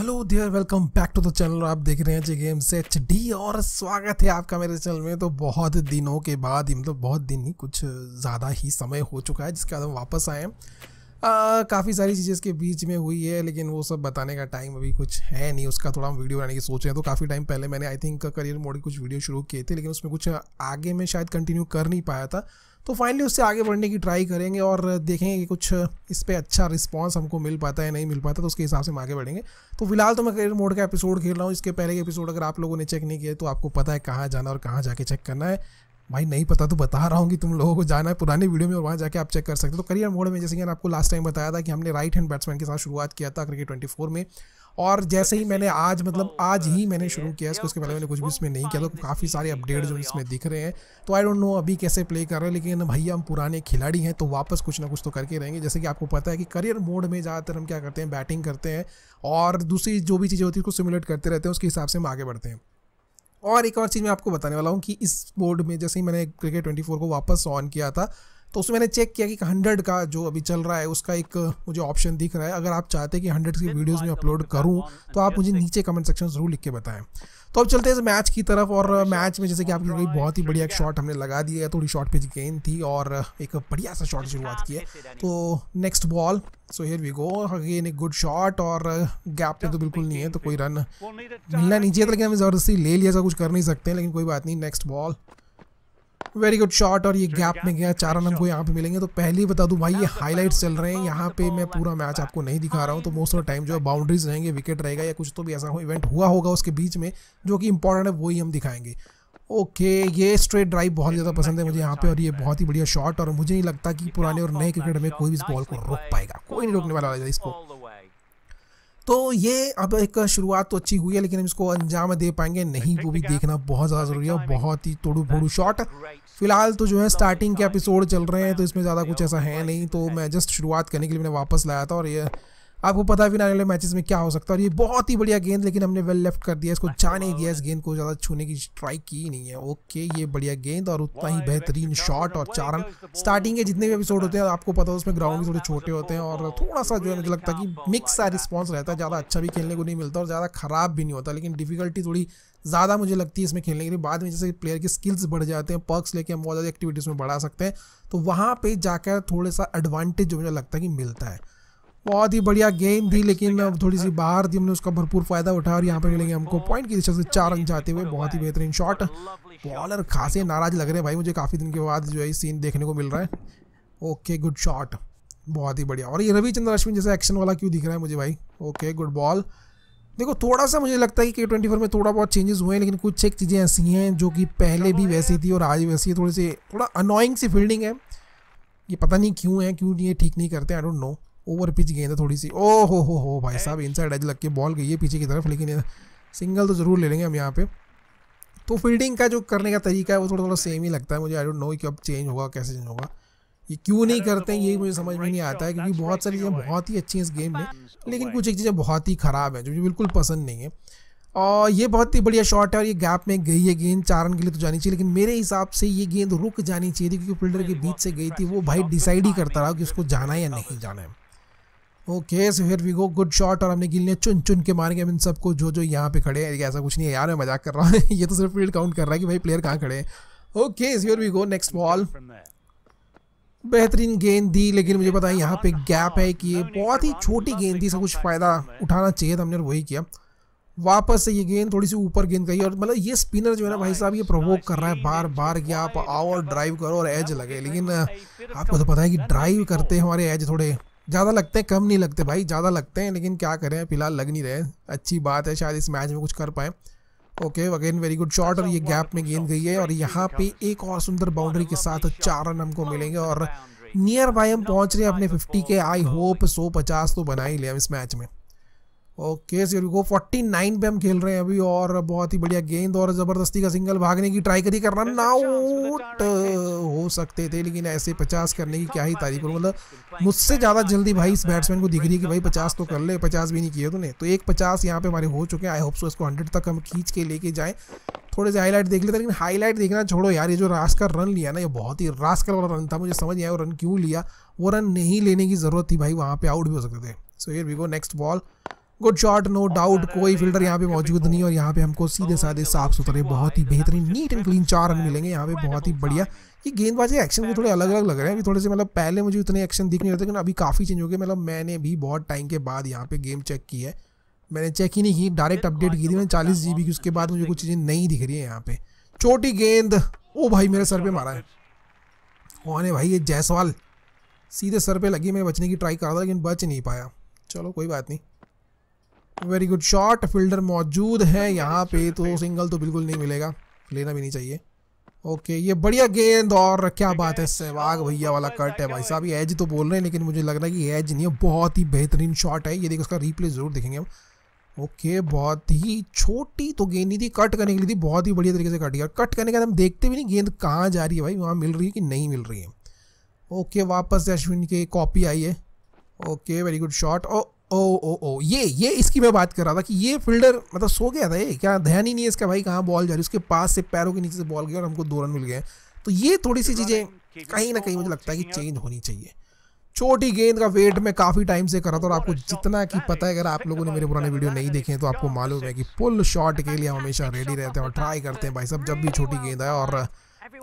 hello dear welcome back to the channel आप देख रहे हैं जी गेम से एच डी और स्वागत है आपका मेरे चैनल में तो बहुत दिनों के बाद ही मतलब बहुत दिन ही कुछ ज़्यादा ही समय हो चुका है जिसके बाद हम वापस आए हैं काफ़ी सारी चीज़ें इसके बीच में हुई है लेकिन वो सब बताने का टाइम अभी कुछ है नहीं उसका थोड़ा हम वीडियो बनाने की सोच रहे हैं तो काफ़ी टाइम पहले मैंने आई थिंक करियर मोड कुछ वीडियो शुरू किए थे लेकिन उसमें कुछ आगे में शायद कंटिन्यू कर नहीं पाया था तो फाइनली उससे आगे बढ़ने की ट्राई करेंगे और देखेंगे कि कुछ इस पर अच्छा रिस्पॉन्स हमको मिल पाता है नहीं मिल पाता तो उसके हिसाब से हम आगे बढ़ेंगे तो फिलहाल तो मैं करियर मोड का एपिसोड खेल रहा हूँ इसके पहले के एपिसोड अगर आप लोगों ने चेक नहीं किया तो आपको पता है कहाँ जाना और कहाँ जाके चेक करना है भाई नहीं पता तो बता रहा हूँ कि तुम लोगों को जाना है पुराने वीडियो में और वहाँ जाके आप चेक कर सकते हो तो करियर मोड में जैसे कि मैंने आपको लास्ट टाइम बताया था कि हमने राइट हैंड बैट्समैन के साथ शुरुआत किया था क्रिकेट ट्वेंटी फोर में और जैसे ही मैंने आज मतलब आज ही मैंने शुरू किया इसको उसके पहले मैंने कुछ भी इसमें नहीं किया तो काफ़ी सारे अपडेट जो इसमें दिख रहे हैं तो आई डोंट नो अभी कैसे प्ले कर रहे हैं लेकिन भैया हम पुराने खिलाड़ी हैं तो वापस कुछ ना कुछ तो करके रहेंगे जैसे कि आपको पता है कि करियर मोड में ज़्यादातर हम क्या करते हैं बैटिंग करते हैं और दूसरी जो भी चीज़ें होती है उसको सिमुलेट करते रहते हैं उसके हिसाब से हम आगे बढ़ते हैं और एक और चीज़ मैं आपको बताने वाला हूँ कि इस बोर्ड में जैसे ही मैंने क्रिकेट 24 को वापस ऑन किया था तो उसमें मैंने चेक किया कि हंड्रेड का जो अभी चल रहा है उसका एक मुझे ऑप्शन दिख रहा है अगर आप चाहते हैं कि हंड्रेड की वीडियोज़ में अपलोड तो करूँ तो आप मुझे नीचे कमेंट सेक्शन ज़रूर लिख के बताएं तो अब चलते हैं इस मैच की तरफ और मैच में जैसे कि आपकी लोग बहुत ही बढ़िया एक शॉट हमने लगा दिया है थोड़ी शॉर्ट पिच गेंद थी और एक बढ़िया सा शॉट शुरुआत की है तो next ball so here we go again एक गुड शॉट और गैप पे तो बिल्कुल नहीं है तो कोई रन मिलना नहीं चाहिए था लेकिन हमें ज़बरदस्ती ले लिया ऐसा कुछ कर नहीं सकते लेकिन कोई बात नहीं next ball very good shot और ये गैप में गया चार रन हमको यहाँ पे मिलेंगे तो पहले ही बता दूं भाई ये हाईलाइट चल रहे हैं यहाँ पे मैं पूरा मैच आपको नहीं दिखा रहा हूँ तो मोस्ट ऑफ टाइम जो है बाउंड्रीज रहेंगे विकेट रहेगा या कुछ तो भी ऐसा हो इवेंट हुआ होगा उसके बीच में जो कि इंपॉर्टेंट है वही हम दिखाएंगे ओके ये स्ट्रेट ड्राइव बहुत ज़्यादा पसंद है मुझे यहाँ पे और ये बहुत ही बढ़िया शॉट और मुझे नहीं लगता कि पुराने और नए क्रिकेट में कोई भी इस बॉल को रोक पाएगा कोई नहीं रोकने वाला इसको तो ये अब एक शुरुआत तो अच्छी हुई है लेकिन हम इसको अंजाम दे पाएंगे नहीं वो भी देखना बहुत ज़्यादा ज़रूरी है बहुत ही तोड़ू फोड़ू शॉट फिलहाल तो जो है स्टार्टिंग के एपिसोड चल रहे हैं तो इसमें ज़्यादा कुछ ऐसा है नहीं तो मैं जस्ट शुरुआत करने के लिए मैंने वापस लाया था और ये आपको पता भी आने वाले मैचेस में क्या हो सकता है और ये बहुत ही बढ़िया गेंद लेकिन हमने वेल लेफ्ट कर दिया इसको अच्छा, जाने नहीं दिया इस गेंद को ज़्यादा छूने की ट्राई की नहीं है ओके ये बढ़िया गेंद और उतना ही बेहतरीन शॉट और चार रन स्टार्टिंग के जितने भी एपिसोड होते हैं आपको पता है उसमें ग्राउंड भी थोड़े छोटे होते हैं और थोड़ा सा जो है मुझे लगता है कि मिक्स सा रिस्पॉन्स रहता है ज़्यादा अच्छा भी खेलने को नहीं मिलता और ज़्यादा ख़राब भी नहीं होता लेकिन डिफिकल्टी थोड़ी ज़्यादा मुझे लगती है इसमें खेलने के लिए बाद में जैसे प्लेयर के स्किल्स बढ़ जाते हैं पर्क्स लेके हम बहुत ज़्यादा एक्टिविटीज़ में बढ़ा सकते हैं तो वहाँ पर जाकर थोड़ा सा एडवांटेज जो मुझे लगता है कि मिलता है बहुत ही बढ़िया गेम थी लेकिन थोड़ी सी बाहर थी हमने उसका भरपूर फायदा उठाया और यहाँ पर मिलेंगे हमको पॉइंट की दिशा से चार रन जाते हुए बहुत ही बेहतरीन शॉट बॉलर खासे नाराज लग रहे हैं भाई मुझे काफ़ी दिन के बाद जो है सीन देखने को मिल रहा है ओके गुड शॉट बहुत ही बढ़िया और ये रविचंद्र अश्विन जैसा एक्शन वाला क्यों दिख रहा है मुझे भाई ओके गुड बॉल देखो थोड़ा सा मुझे लगता है कि के में थोड़ा बहुत चेंजेस हुए हैं लेकिन कुछ एक चीज़ें ऐसी हैं जो कि पहले भी वैसी थी और आज वैसी है थोड़ी सी थोड़ा अनोइंग सी फील्डिंग है ये पता नहीं क्यों है क्यों ये ठीक नहीं करते I don't know over pitch गेंद है तो थोड़ी सी ओ हो हो हो भाई साहब इनसाइड एज लग के बॉल गई है पीछे की तरफ लेकिन सिंगल तो ज़रूर ले लेंगे हम यहाँ पे तो फील्डिंग का जो करने का तरीका है वो थोड़ा थोड़ा सेम ही लगता है मुझे आई डोंट नो कि अब चेंज होगा कैसे चेंज होगा ये क्यों नहीं तो करते हैं ये मुझे समझ में नहीं आता है क्योंकि बहुत सारी चीज़ें बहुत ही अच्छी हैं इस गेम में लेकिन कुछ एक चीज़ें बहुत ही ख़राब हैं जो मुझे बिल्कुल पसंद नहीं है और ये बहुत ही बढ़िया शॉट है और ये गैप में गई है गेंद चार रन के लिए तो जानी चाहिए लेकिन मेरे हिसाब से ये गेंद रुक जानी चाहिए थी क्योंकि फील्डर के बीच से गई थी वो भाई डिसाइड ही करता रहा कि उसको जाना है या नहीं जाना है ओके सो फिर वी गो गुड शॉट और हमने गिल ने चुन चुन के मारेंगे इन सबको जो जो यहाँ पे खड़े हैं ऐसा कुछ नहीं है यार मैं मजाक कर रहा हूँ ये तो सिर्फ फील्ड काउंट कर रहा है कि भाई प्लेयर कहाँ खड़े हैं ओके सो फिर वी गो नेक्स्ट बॉल बेहतरीन गेंद दी लेकिन मुझे पता है यहाँ पे गैप है कि ये बहुत ही छोटी गेंद थी सब कुछ फ़ायदा उठाना चाहिए था हमने वही किया वापस से ये गेंद थोड़ी सी ऊपर गेंद गई और मतलब ये स्पिनर जो है ना भाई साहब ये प्रोवोक कर रहा है बार बार कि आप आओ और ड्राइव करो और एज लगे लेकिन आपको तो पता है कि ड्राइव करते हमारे एज थोड़े ज़्यादा लगते हैं कम नहीं लगते भाई ज़्यादा लगते हैं लेकिन क्या करें फिलहाल लग नहीं रहे अच्छी बात है शायद इस मैच में कुछ कर पाए okay again very good shot और ये गैप अच्छा, में गेंद गई है और यहाँ पे एक और सुंदर बाउंड्री के साथ चार रन हमको मिलेंगे और नियर बाय हम पहुँच रहे हैं अपने फिफ्टी के आई होप सौ पचास तो बना ही लिया इस मैच में okay we go forty nine पे हम खेल रहे हैं अभी और बहुत ही बढ़िया गेंद और ज़बरदस्ती का सिंगल भागने की ट्राई करी करना नाउट हो सकते थे लेकिन ऐसे पचास करने की क्या ही तारीफ करूँ मतलब मुझसे ज़्यादा जल्दी भाई इस बैट्समैन को दिख रही है कि भाई पचास तो कर ले पचास भी नहीं किए तूने तो एक पचास यहाँ पे हमारे हो चुके हैं आई होप सो इसको हंड्रेड तक हम खींच के लेके जाएँ थोड़े से हाईलाइट देख लेते लेकिन हाईलाइट देखना छोड़ो यार ये जो रास का रन लिया ना ये बहुत ही रास का वाला रन था मुझे समझ नहीं आया वो रन क्यों लिया वो रन नहीं लेने की ज़रूरत थी भाई वहाँ पे आउट भी हो सकते थे so here we go next ball good shot no doubt कोई फिल्टर यहाँ पे मौजूद नहीं और यहाँ पे हमको सीधे साधे साफ सुथरे बहुत ही बेहतरीन नीट एंड क्लीन चार रन मिलेंगे यहाँ पे बहुत ही बढ़िया ये गेंदबाजी एक्शन भी थोड़े अलग अलग लग रहे हैं अभी थोड़े से मतलब पहले मुझे उतने एक्शन दिख नहीं रहे थे लेकिन अभी काफ़ी चेंज हो गए मतलब मैंने भी बहुत टाइम के बाद यहाँ पे गेम चेक की है मैंने चेक ही नहीं की डायरेक्ट अपडेट की थी मैंने तो चालीस जी की उसके बाद मुझे कुछ चीज़ें नहीं दिख रही है यहाँ पे छोटी गेंद ओ भाई मेरे सर पर मारा है कौन है भाई ये जयसवाल सीधे सर पर लगी मैं बचने की ट्राई कर रहा था लेकिन बच नहीं पाया चलो कोई बात नहीं वेरी गुड शॉट फील्डर मौजूद है यहाँ पे तो सिंगल तो बिल्कुल नहीं मिलेगा लेना भी नहीं चाहिए ओके ये बढ़िया गेंद और क्या बात है सहवाग भैया वाला कट है भाई साहब ये एज तो बोल रहे हैं लेकिन मुझे लग रहा है कि एज नहीं है बहुत ही बेहतरीन शॉट है ये देखो उसका रिप्ले ज़रूर देखेंगे हम ओके बहुत ही छोटी तो गेंद नहीं थी कट करने के लिए थी बहुत ही बढ़िया तरीके से कट गया कट करने के बाद हम देखते भी नहीं गेंद कहाँ जा रही है भाई वहाँ मिल रही है कि नहीं मिल रही है ओके वापस से अश्विन की कॉपी आई है ओके वेरी गुड शॉट और ओ ओ ओ ये ये इसकी मैं बात कर रहा था कि ये फील्डर मतलब सो गया था ये क्या ध्यान ही नहीं है इसका भाई कहाँ बॉल जा रही है उसके पास से पैरों के नीचे से बॉल गई और हमको दो रन मिल गए तो ये थोड़ी सी चीज़ें कहीं ना कहीं मुझे लगता है कि चेंज होनी चाहिए छोटी गेंद का वेट मैं काफ़ी टाइम से कर रहा था और आपको जितना कि पता है अगर आप लोगों ने मेरे पुराने वीडियो नहीं देखे तो आपको मालूम है कि फुल शॉट के लिए हम हमेशा रेडी रहते हैं और ट्राई करते हैं भाई साहब जब भी छोटी गेंद आए और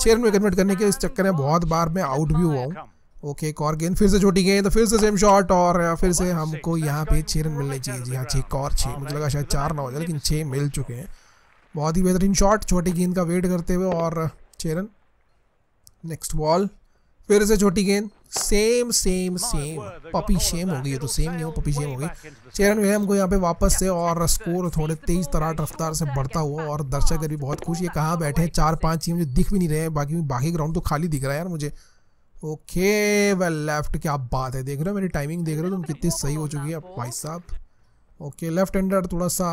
छः रन में कन्वर्ट करने के इस चक्कर में बहुत बार मैं आउट भी हुआ हूँ ओके एक और गेंद फिर से छोटी गेंद तो फिर से सेम शॉट और फिर से हमको यहाँ पे छः रन मिलने चाहिए जी हाँ छः एक और छः मुझे लगा शायद चार ना हो जाए लेकिन छः मिल चुके हैं बहुत ही बेहतरीन शॉट छोटी गेंद का वेट करते हुए और छः रन नेक्स्ट बॉल फिर से छोटी गेंद सेम सेम सेम पपी सेम हो गई तो सेम नहीं हो पपी सेम हो गई छः रन मिले हमको यहाँ पे वापस से और स्कोर थोड़े तेज तराट रफ्तार से बढ़ता हुआ और दर्शक भी बहुत खुश ये कहाँ बैठे हैं चार पाँच टीम मुझे दिख भी नहीं रहे हैं बाकी बाकी ग्राउंड तो खाली दिख रहा है यार मुझे ओके वेल लेफ्ट क्या बात है देख रहे हो मेरी टाइमिंग देख रहे हो तुम कितनी सही हो चुकी है भाई साहब ओके लेफ्ट एंडर थोड़ा सा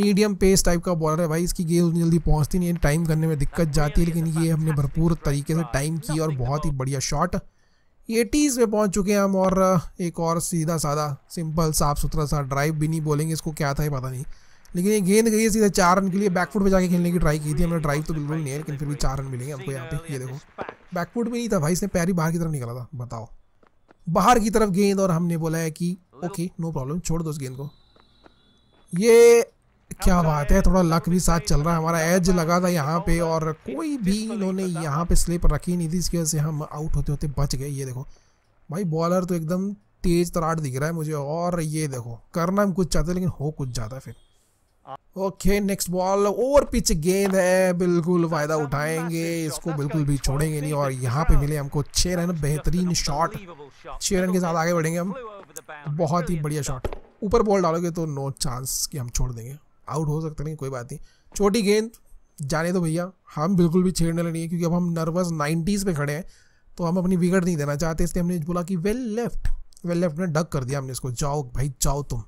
मीडियम पेस टाइप का बॉलर है भाई इसकी गेंद उतनी जल्दी पहुंचती नहीं है टाइम करने में दिक्कत जाती है लेकिन ये हमने भरपूर तरीके से टाइम की और बहुत ही बढ़िया शॉट एटीज़ में पहुंच चुके हैं हम और एक और सीधा साधा सिंपल साफ सुथरा सा ड्राइव भी नहीं बोलेंगे इसको क्या था ये पता नहीं लेकिन ये गेंद गई सीधे चार रन के लिए बैकफुट पे जाके खेलने की ट्राई की थी हमने ड्राइव तो बिल्कुल नहीं है लेकिन फिर भी चार रन मिलेंगे हमको यहाँ पे ये देखो बैकफुट में नहीं था भाई इसने पैर ही बाहर की तरफ निकला था बताओ बाहर की तरफ गेंद और हमने बोला है कि ओके नो प्रॉब्लम छोड़ दो उस गेंद को ये क्या बात है थोड़ा लक भी साथ चल रहा है हमारा एज लगा था यहाँ पे और कोई भी इन्होंने यहाँ पे स्लिप रखी नहीं थी इसकी वजह से हम आउट होते होते बच गए ये देखो भाई बॉलर तो एकदम तेज तराट दिख रहा है मुझे और ये देखो करना हम कुछ चाहते लेकिन हो कुछ ज़्यादा फिर okay next ball over pitch गेंद है बिल्कुल फायदा उठाएंगे इसको बिल्कुल भी छोड़ेंगे नहीं और यहाँ पे मिले हमको छह रन बेहतरीन शॉट छह रन के साथ आगे बढ़ेंगे हम बहुत ही बढ़िया शॉट ऊपर बॉल डालोगे तो नो चांस कि हम छोड़ देंगे आउट हो सकते नहीं कोई बात नहीं छोटी गेंद जाने दो भैया हम बिल्कुल भी छेड़ने लगे हैं क्योंकि अब हम नर्वस नाइन्टीज़ पे खड़े हैं तो हम अपनी विकेट नहीं देना चाहते इसलिए हमने बोला कि वेल लेफ्ट वेल लेफ्ट ने डक कर दिया हमने इसको जाओ भाई जाओ तुम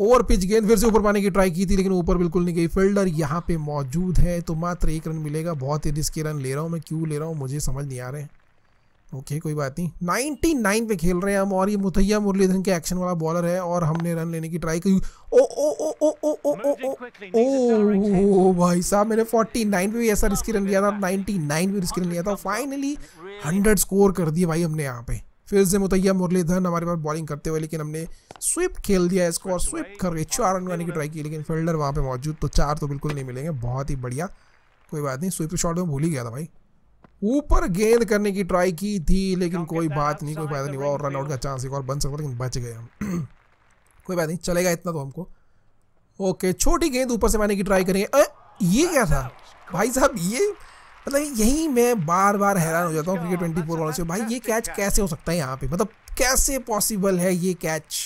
ओवर पिच गेंद फिर से ऊपर पाने की ट्राई की थी लेकिन ऊपर बिल्कुल नहीं गई फील्डर यहाँ पे मौजूद है तो मात्र एक रन मिलेगा बहुत ही रिस्की रन ले रहा हूँ मैं क्यों ले रहा हूँ मुझे समझ नहीं आ रहे ओके कोई बात नहीं 99 पे खेल रहे हैं हम और ये मुथैया मुरलीधरन के एक्शन वाला बॉलर है और हमने रन लेने की ट्राई की ओ ओ ओ ओ ओ ओ ओ ओ ओ भाई साहब मैंने 49 पे भी ऐसा रिस्की रन लिया था 99 पे रिस्की रन लिया था फाइनली 100 स्कोर कर दिए भाई हमने यहाँ पे फिर से मुतैया मुरलीधर हमारे पास बॉलिंग करते हुए लेकिन हमने स्विप खेल दिया इसको और स्विप करके हाँ, चार रन करने की ट्राई की लेकिन फील्डर वहाँ पे मौजूद तो चार तो बिल्कुल नहीं मिलेंगे बहुत ही बढ़िया कोई बात नहीं स्विप शॉट में भूल ही गया था भाई ऊपर गेंद करने की ट्राई की थी लेकिन कोई बात नहीं कोई फायदा नहीं हुआ और आउट का चांस एक और बन सकता लेकिन बच गए हम कोई बात नहीं चलेगा इतना तो हमको ओके छोटी गेंद ऊपर से मारने की ट्राई करेंगे ये क्या था भाई साहब ये मतलब यही मैं बार बार हैरान हो जाता हूँ क्रिकेट ट्वेंटी फोर वालों से भाई ये कैच कैसे हो सकता है यहाँ पे मतलब कैसे पॉसिबल है ये कैच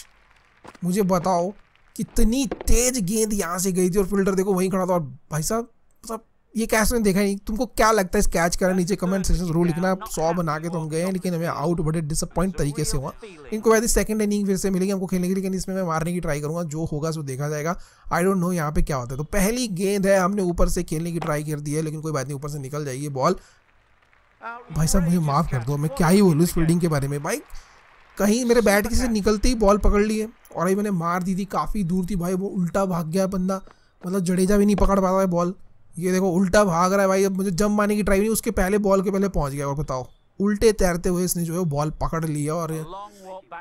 मुझे बताओ कितनी तेज गेंद यहाँ से गई थी और फिल्टर देखो वहीं खड़ा था और भाई साहब मतलब ये कैसे में देखा नहीं तुमको क्या लगता है इस कैच का नीचे कमेंट सेक्शन जरूर लिखना सौ बना के तो हम गए हैं लेकिन हमें आउट बड़े डिसअपॉइंट तरीके से हुआ इनको वैसे सेकंड इनिंग फिर से मिलेगी हमको खेलने लिए लेकिन इसमें मैं मारने की ट्राई करूंगा जो होगा सो देखा जाएगा आई डोंट नो यहाँ पे क्या होता है तो पहली गेंद है हमने ऊपर से खेलने की ट्राई कर दी है लेकिन कोई बात नहीं ऊपर से निकल जाएगी बॉल भाई साहब मुझे माफ़ कर दो मैं क्या ही बोलूँ इस फील्डिंग के बारे में भाई कहीं मेरे बैट के से निकलते ही बॉल पकड़ लिए और अभी मैंने मार दी थी काफ़ी दूर थी भाई वो उल्टा भाग गया बंदा मतलब जडेजा भी नहीं पकड़ पा रहा है बॉल ये देखो उल्टा भाग रहा है भाई अब मुझे जम मारने की ट्राई नहीं उसके पहले बॉल के पहले पहुंच गया और बताओ उल्टे तैरते हुए इसने जो है बॉल पकड़ लिया और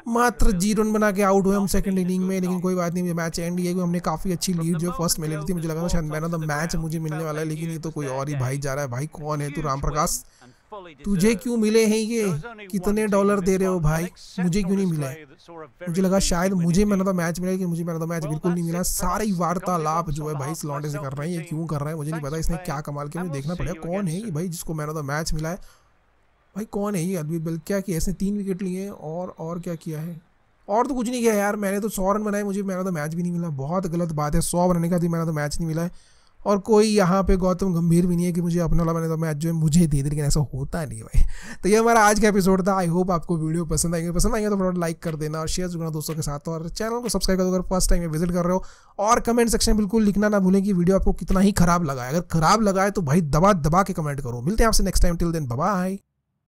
मात्र जी रन बना के आउट हुए हम सेकंड इनिंग में लेकिन कोई बात नहीं मैच एंड ये हमने काफ़ी अच्छी लीड जो फर्स्ट में ली थी मुझे लगा था शायद मैन ऑफ द मैच मुझे मिलने वाला है लेकिन ये तो कोई और ही भाई जा रहा है भाई कौन है तू राम प्रकाश तुझे क्यों मिले हैं ये कितने डॉलर दे रहे हो भाई मुझे क्यों नहीं मिला मुझे लगा शायद मुझे मैंने तो मैच मिला कि मुझे मैंने तो मैच बिल्कुल नहीं मिला सारी वार्तालाप जो है भाई लॉन्डे से कर रहे हैं ये क्यों कर रहे हैं मुझे नहीं पता इसने क्या कमाल किया मुझे देखना पड़ेगा कौन है ये भाई जिसको मैंने तो मैच मिला है भाई कौन है ये अलबी बल क्या किया इसने तीन विकेट लिए और और क्या किया है और तो कुछ नहीं किया यार मैंने तो सौ रन बनाए मुझे मैंने तो मैच भी नहीं मिला बहुत गलत बात है सौ बनाने का थी मैंने तो मैच नहीं मिला है और कोई यहाँ पे गौतम गंभीर भी नहीं है कि मुझे अपना वाला बने तो मैं जो है मुझे दे दे लेकिन ऐसा होता नहीं भाई तो ये हमारा आज का एपिसोड था आई होप आपको वीडियो पसंद आएगी पसंद आएंगे तो थोड़ा लाइक कर देना और शेयर करना दोस्तों के साथ और चैनल को सब्सक्राइब कर दो अगर फर्स्ट टाइम विजिट कर रहे हो और कमेंट सेक्शन बिल्कुल लिखना ना भूलें कि वीडियो आपको कितना ही खराब लगा है अगर खराब लगा है तो भाई दबा दबा के कमेंट करो मिलते हैं आपसे next time till then bye